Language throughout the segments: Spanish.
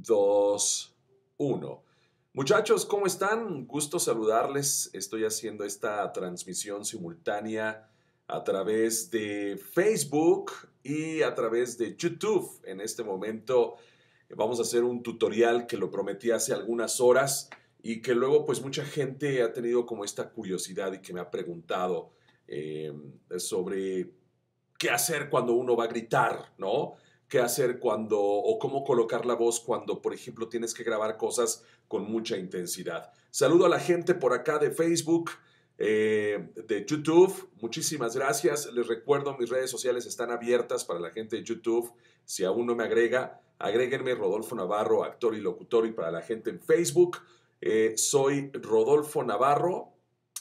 2, 1. Muchachos, ¿cómo están? Gusto saludarles. Estoy haciendo esta transmisión simultánea a través de Facebook y a través de YouTube. En este momento eh, vamos a hacer un tutorial que lo prometí hace algunas horas y que luego pues mucha gente ha tenido como esta curiosidad y que me ha preguntado eh, sobre qué hacer cuando uno va a gritar, ¿no? qué hacer cuando o cómo colocar la voz cuando, por ejemplo, tienes que grabar cosas con mucha intensidad. Saludo a la gente por acá de Facebook. Eh, de YouTube. Muchísimas gracias. Les recuerdo, mis redes sociales están abiertas para la gente de YouTube. Si aún no me agrega, agréguenme Rodolfo Navarro, actor y locutor. Y para la gente en Facebook, eh, soy Rodolfo Navarro,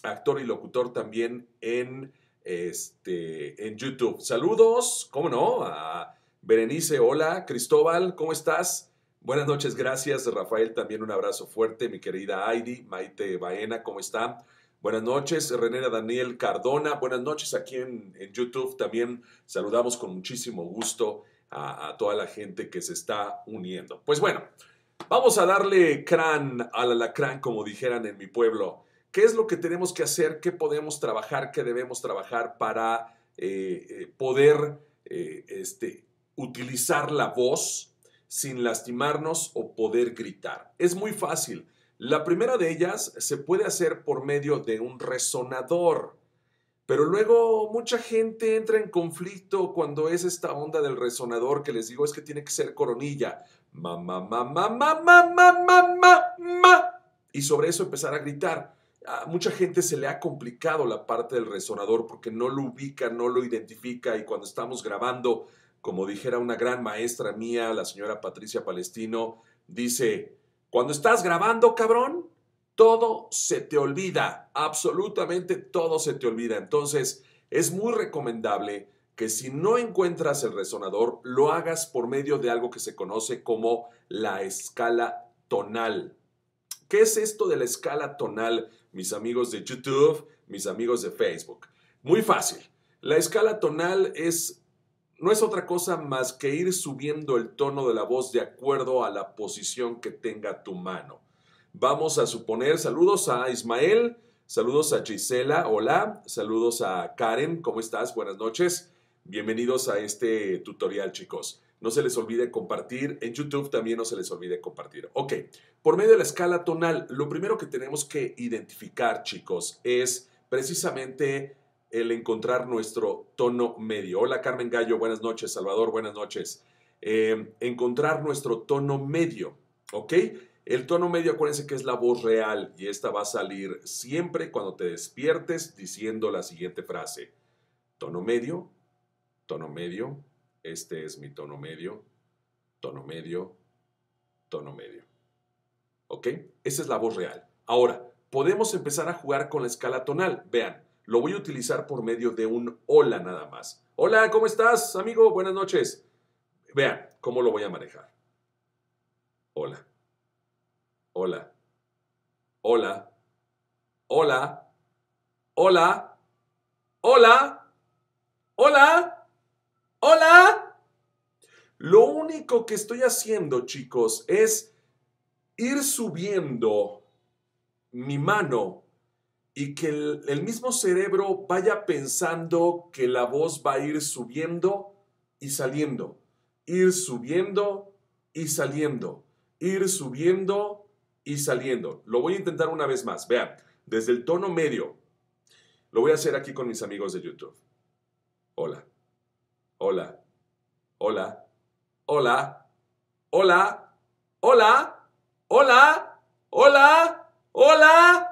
actor y locutor también en, este, en YouTube. Saludos, ¿cómo no? A Berenice, hola. Cristóbal, ¿cómo estás? Buenas noches, gracias. Rafael, también un abrazo fuerte. Mi querida Heidi, Maite Baena, ¿cómo está? Buenas noches, Renera Daniel Cardona. Buenas noches aquí en, YouTube. También saludamos con muchísimo gusto a, toda la gente que se está uniendo. Pues bueno, vamos a darle crán al alacrán, como dijeran en mi pueblo. ¿Qué es lo que tenemos que hacer? ¿Qué podemos trabajar? ¿Qué debemos trabajar para eh, eh, poder eh, este, utilizar la voz sin lastimarnos o poder gritar. Es muy fácil. La primera de ellas se puede hacer por medio de un resonador. Pero luego mucha gente entra en conflicto cuando es esta onda del resonador que les digo es que tiene que ser coronilla. Ma, ma, ma, ma, ma, ma, Y sobre eso empezar a gritar. A mucha gente se le ha complicado la parte del resonador porque no lo ubica, no lo identifica y cuando estamos grabando como dijera una gran maestra mía, la señora Patricia Palestino, dice, cuando estás grabando, cabrón, todo se te olvida, absolutamente todo se te olvida. Entonces, es muy recomendable que si no encuentras el resonador, lo hagas por medio de algo que se conoce como la escala tonal. ¿Qué es esto de la escala tonal, mis amigos de YouTube, mis amigos de Facebook? Muy fácil. La escala tonal es no es otra cosa más que ir subiendo el tono de la voz de acuerdo a la posición que tenga tu mano. Vamos a suponer saludos a Ismael, saludos a Gisela, hola, saludos a Karen, ¿cómo estás? Buenas noches. Bienvenidos a este tutorial, chicos. No se les olvide compartir. En YouTube también no se les olvide compartir. Ok, por medio de la escala tonal, lo primero que tenemos que identificar, chicos, es precisamente el encontrar nuestro tono medio. Hola Carmen Gallo, buenas noches. Salvador, buenas noches. Eh, encontrar nuestro tono medio, ¿ok? El tono medio, acuérdense que es la voz real y esta va a salir siempre cuando te despiertes diciendo la siguiente frase. Tono medio, tono medio, este es mi tono medio, tono medio, tono medio. ¿Ok? Esa es la voz real. Ahora, podemos empezar a jugar con la escala tonal. Vean, lo voy a utilizar por medio de un hola nada más. Hola, ¿cómo estás, amigo? Buenas noches. Vean cómo lo voy a manejar. Hola. Hola. Hola. Hola. Hola. Hola. Hola. Hola. Lo único que estoy haciendo, chicos, es ir subiendo mi mano y que el, mismo cerebro vaya pensando que la voz va a ir subiendo y saliendo, ir subiendo y saliendo, ir subiendo y saliendo. Lo voy a intentar una vez más. Vean, desde el tono medio. Lo voy a hacer aquí con mis amigos de YouTube. Hola. Hola. Hola. Hola. Hola. Hola. Hola. Hola. Hola.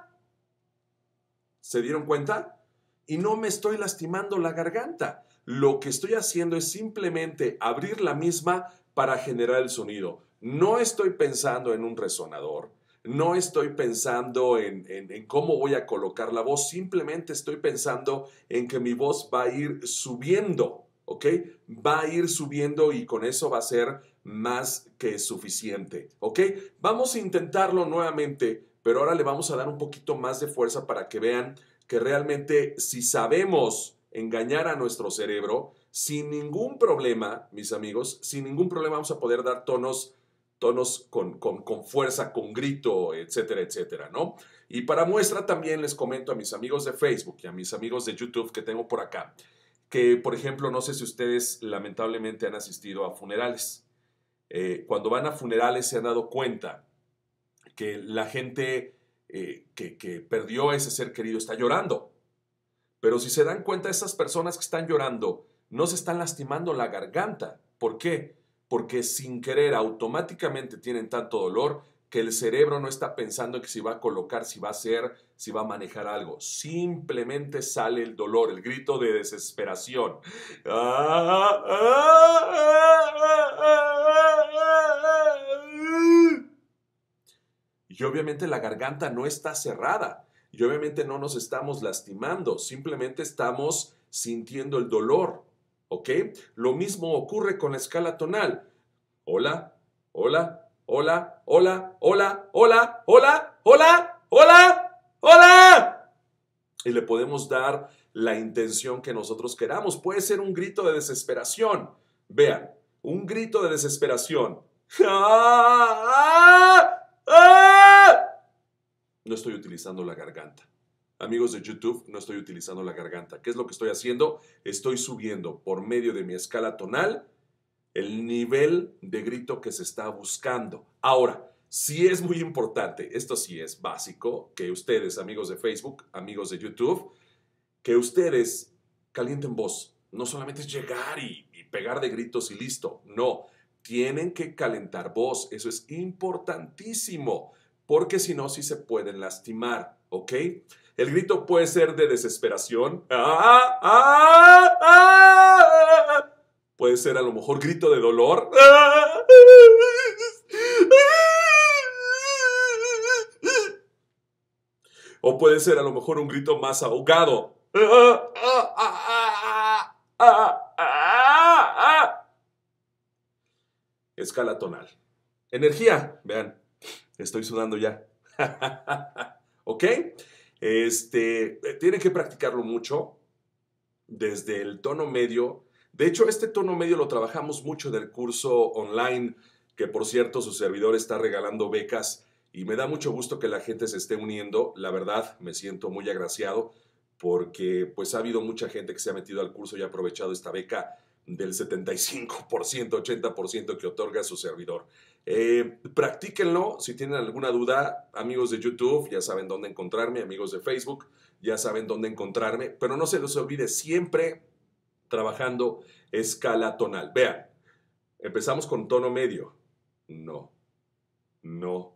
¿Se dieron cuenta? Y no me estoy lastimando la garganta. Lo que estoy haciendo es simplemente abrir la misma para generar el sonido. No estoy pensando en un resonador, no estoy pensando en, cómo voy a colocar la voz, simplemente estoy pensando en que mi voz va a ir subiendo, ¿ok? Va a ir subiendo y con eso va a ser más que suficiente, ¿ok? Vamos a intentarlo nuevamente pero ahora le vamos a dar un poquito más de fuerza para que vean que realmente si sabemos engañar a nuestro cerebro, sin ningún problema, mis amigos, sin ningún problema vamos a poder dar tonos tonos con, fuerza, con grito, etcétera, etcétera, ¿no? Y para muestra también les comento a mis amigos de Facebook y a mis amigos de YouTube que tengo por acá, que por ejemplo, no sé si ustedes lamentablemente han asistido a funerales. Eh, cuando van a funerales se han dado cuenta que la gente eh, que, que perdió a ese ser querido está llorando. Pero si se dan cuenta, esas personas que están llorando no se están lastimando la garganta. ¿Por qué? Porque sin querer automáticamente tienen tanto dolor que el cerebro no está pensando en que si va a colocar, si va a hacer, si va a manejar algo. Simplemente sale el dolor, el grito de desesperación. ¡Ah, ah, ah, ah! obviamente la garganta no está cerrada y obviamente no nos estamos lastimando, simplemente estamos sintiendo el dolor, ¿ok? Lo mismo ocurre con la escala tonal. Hola, hola, hola, hola, hola, hola, hola, hola, hola, hola. Y le podemos dar la intención que nosotros queramos. Puede ser un grito de desesperación. Vean, un grito de desesperación. ¡Ah! estoy utilizando la garganta. Amigos de YouTube, no estoy utilizando la garganta. ¿Qué es lo que estoy haciendo? Estoy subiendo por medio de mi escala tonal el nivel de grito que se está buscando. Ahora, sí es muy importante, esto sí es básico, que ustedes, amigos de Facebook, amigos de YouTube, que ustedes calienten voz. No solamente es llegar y, y pegar de gritos y listo. No, tienen que calentar voz. Eso es importantísimo porque si no, sí se pueden lastimar, ¿ok? El grito puede ser de desesperación. Ah, ah, ah, puede ser a lo mejor grito de dolor. O puede ser a lo mejor un grito más ahogado. Escala tonal. Energía, vean. Estoy sudando ya. ¿Ok? Este, eh, tienen que practicarlo mucho desde el tono medio. De hecho, este tono medio lo trabajamos mucho en el curso online, que por cierto su servidor está regalando becas y me da mucho gusto que la gente se esté uniendo. La verdad, me siento muy agraciado porque pues ha habido mucha gente que se ha metido al curso y ha aprovechado esta beca del 75%, 80% que otorga su servidor. Eh, practíquenlo, si tienen alguna duda, amigos de YouTube, ya saben dónde encontrarme, amigos de Facebook, ya saben dónde encontrarme, pero no se les olvide siempre trabajando escala tonal. Vean, empezamos con tono medio. No, no,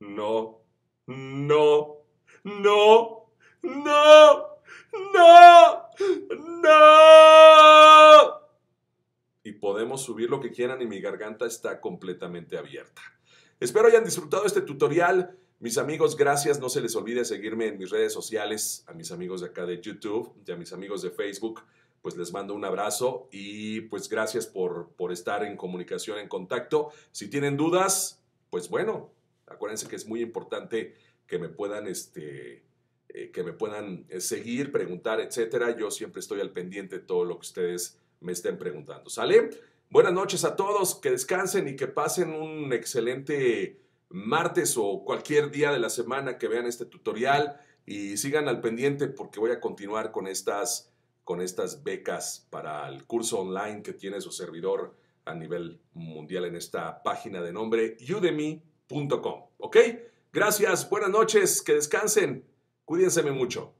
no, no, no, no, no, no y podemos subir lo que quieran y mi garganta está completamente abierta. Espero hayan disfrutado este tutorial. Mis amigos, gracias. No se les olvide seguirme en mis redes sociales, a mis amigos de acá de YouTube y a mis amigos de Facebook. Pues les mando un abrazo y pues gracias por, por estar en comunicación, en contacto. Si tienen dudas, pues bueno, acuérdense que es muy importante que me puedan, este, eh, que me puedan eh, seguir, preguntar, etcétera. Yo siempre estoy al pendiente de todo lo que ustedes me estén preguntando. ¿Sale? Buenas noches a todos, que descansen y que pasen un excelente martes o cualquier día de la semana que vean este tutorial y sigan al pendiente porque voy a continuar con estas, con estas becas para el curso online que tiene su servidor a nivel mundial en esta página de nombre udemy.com. ¿Ok? Gracias, buenas noches, que descansen, cuídense mucho.